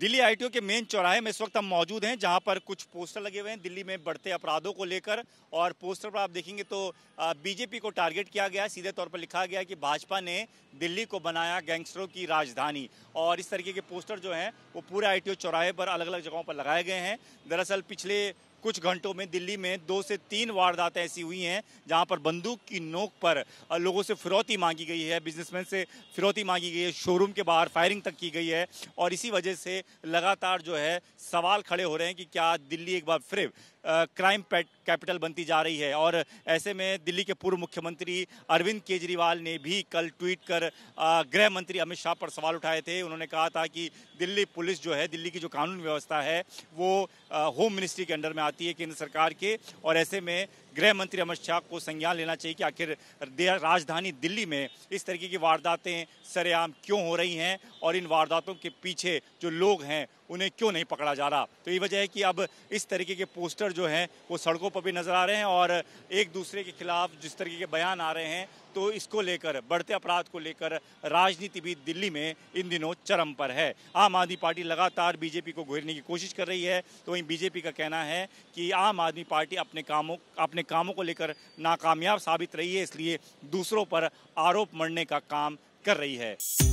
Delhi ITO के main चौराहे में इस वक्त हम मौजूद हैं जहां पर कुछ पोस्टर लगे हुए हैं दिल्ली में बढ़ते अपराधों को लेकर और पोस्टर पर आप देखेंगे तो बीजेपी को टारगेट किया गया सीधे तौर पर लिखा गया कि भाजपा ने दिल्ली को बनाया गैंगस्टरों की राजधानी और इस तरीके के पोस्टर जो हैं वो पूरे आई चौराहे पर अलग अलग जगहों पर लगाए गए हैं दरअसल पिछले कुछ घंटों में दिल्ली में दो से तीन वारदातें ऐसी हुई हैं जहां पर बंदूक की नोक पर लोगों से फिरौती मांगी गई है बिजनेसमैन से फिरौती मांगी गई है शोरूम के बाहर फायरिंग तक की गई है और इसी वजह से लगातार जो है सवाल खड़े हो रहे हैं कि क्या दिल्ली एक बार फिर क्राइम कैपिटल बनती जा रही है और ऐसे में दिल्ली के पूर्व मुख्यमंत्री अरविंद केजरीवाल ने भी कल ट्वीट कर गृह मंत्री अमित शाह पर सवाल उठाए थे उन्होंने कहा था कि दिल्ली पुलिस जो है दिल्ली की जो कानून व्यवस्था है वो होम मिनिस्ट्री के अंडर में आती है केंद्र सरकार के और ऐसे में गृह मंत्री अमित शाह को संज्ञान लेना चाहिए कि आखिर राजधानी दिल्ली में इस तरीके की वारदातें सरेआम क्यों हो रही हैं और इन वारदातों के पीछे जो लोग हैं उन्हें क्यों नहीं पकड़ा जा रहा तो ये वजह है कि अब इस तरीके के पोस्टर वोटर जो हैं वो सड़कों पर भी नजर आ रहे हैं और एक दूसरे के खिलाफ जिस तरीके के बयान आ रहे हैं तो इसको लेकर बढ़ते अपराध को लेकर राजनीति भी दिल्ली में इन दिनों चरम पर है आम आदमी पार्टी लगातार बीजेपी को घेरने की कोशिश कर रही है तो वहीं बीजेपी का कहना है कि आम आदमी पार्टी अपने कामों अपने कामों को लेकर नाकामयाब साबित रही है इसलिए दूसरों पर आरोप मढ़ने का काम कर रही है